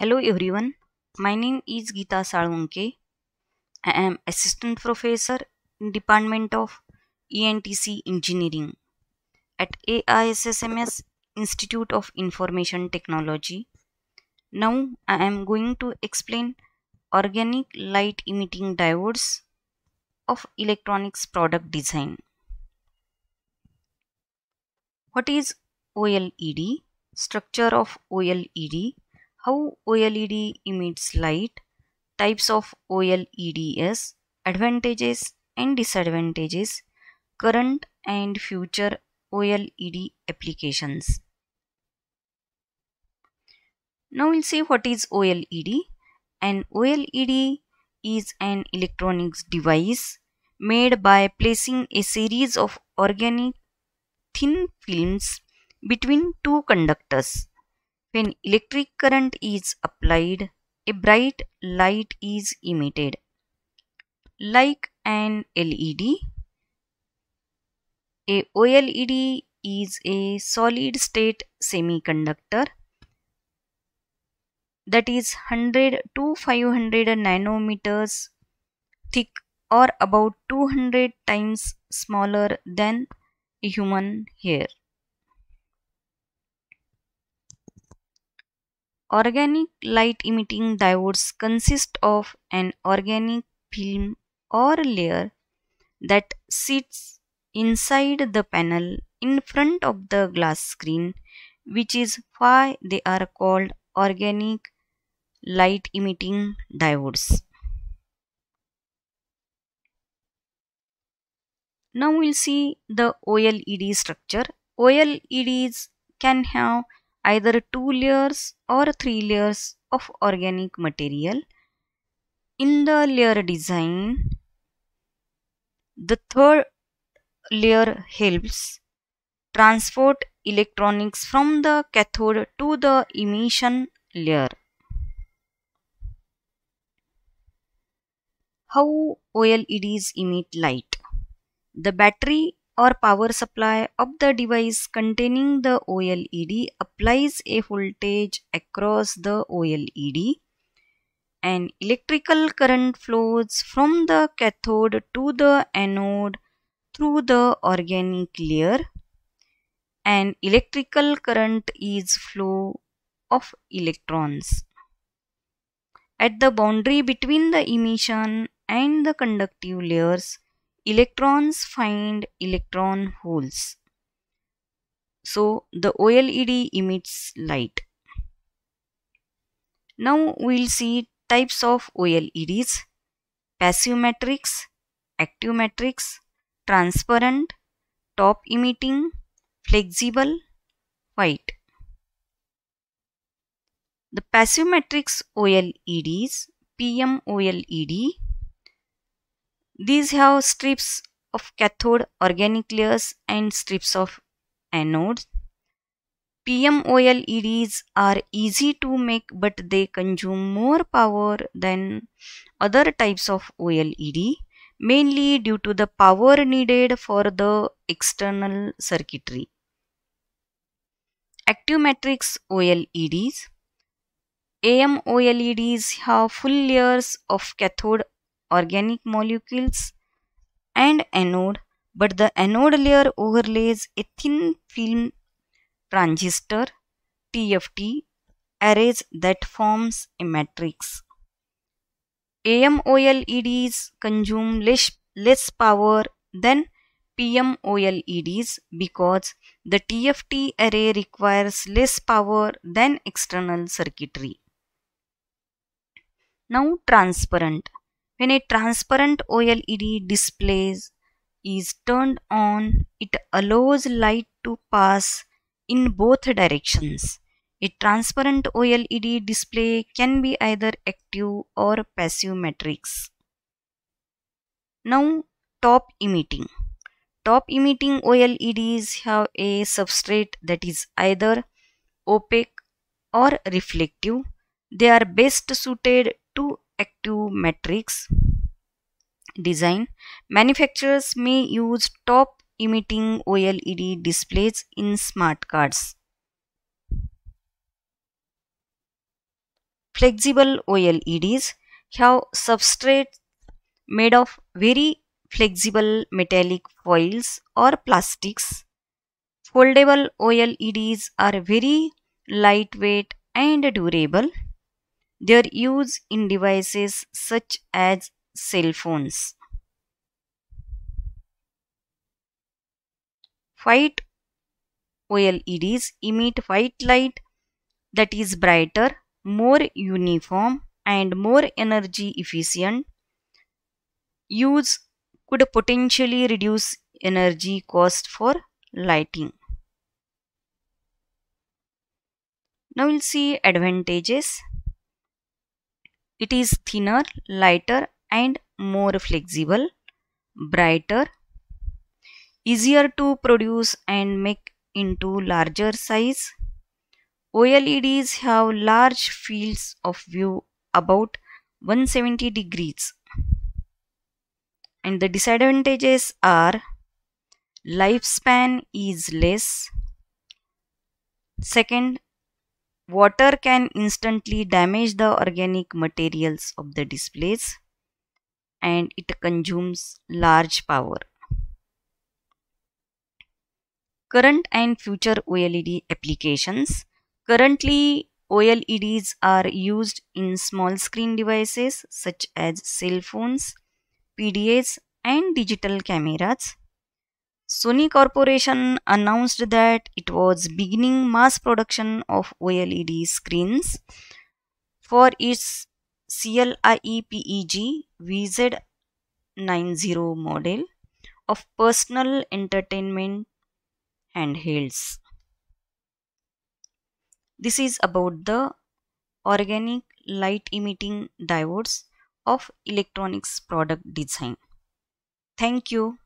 Hello everyone, my name is Geeta Salwanke. I am Assistant Professor in Department of ENTC Engineering at AISSMS Institute of Information Technology. Now I am going to explain organic light emitting diodes of electronics product design. What is OLED? Structure of OLED how OLED emits light, types of OLEDs, advantages and disadvantages, current and future OLED applications. Now we'll see what is OLED. An OLED is an electronics device made by placing a series of organic thin films between two conductors when electric current is applied, a bright light is emitted like an LED. A OLED is a solid state semiconductor that is 100 to 500 nanometers thick or about 200 times smaller than a human hair. Organic light emitting diodes consist of an organic film or layer that sits inside the panel in front of the glass screen which is why they are called organic light emitting diodes. Now we'll see the OLED structure. OLEDs can have either two layers or three layers of organic material. In the layer design, the third layer helps transport electronics from the cathode to the emission layer. How OLEDs emit light? The battery or power supply of the device containing the OLED applies a voltage across the OLED and electrical current flows from the cathode to the anode through the organic layer and electrical current is flow of electrons. At the boundary between the emission and the conductive layers, Electrons find electron holes. So the OLED emits light. Now we'll see types of OLEDs. Passive matrix, active matrix, transparent, top emitting, flexible, white. The passive matrix OLEDs, PMOLED, these have strips of cathode organic layers and strips of anode. PMOLEDs are easy to make but they consume more power than other types of OLED mainly due to the power needed for the external circuitry. Active matrix OLEDs AM OLEDs have full layers of cathode organic molecules and anode but the anode layer overlays a thin film transistor TFT arrays that forms a matrix. AMOLEDs consume less, less power than PMOLEDs because the TFT array requires less power than external circuitry. Now transparent. When a transparent OLED display is turned on, it allows light to pass in both directions. Hmm. A transparent OLED display can be either active or passive matrix. Now top emitting. Top emitting OLEDs have a substrate that is either opaque or reflective. They are best suited to active matrix design. Manufacturers may use top emitting OLED displays in smart cards. Flexible OLEDs have substrates made of very flexible metallic foils or plastics. Foldable OLEDs are very lightweight and durable their use in devices such as cell phones. White OLEDs emit white light that is brighter, more uniform and more energy efficient. Use could potentially reduce energy cost for lighting. Now we'll see advantages. It is thinner, lighter and more flexible, brighter, easier to produce and make into larger size. OLEDs have large fields of view about 170 degrees and the disadvantages are lifespan is less second Water can instantly damage the organic materials of the displays and it consumes large power. Current and future OLED applications. Currently, OLEDs are used in small screen devices such as cell phones, PDAs and digital cameras Sony Corporation announced that it was beginning mass production of OLED screens for its CLIEPEG VZ90 model of personal entertainment handhelds. This is about the organic light emitting diodes of electronics product design. Thank you.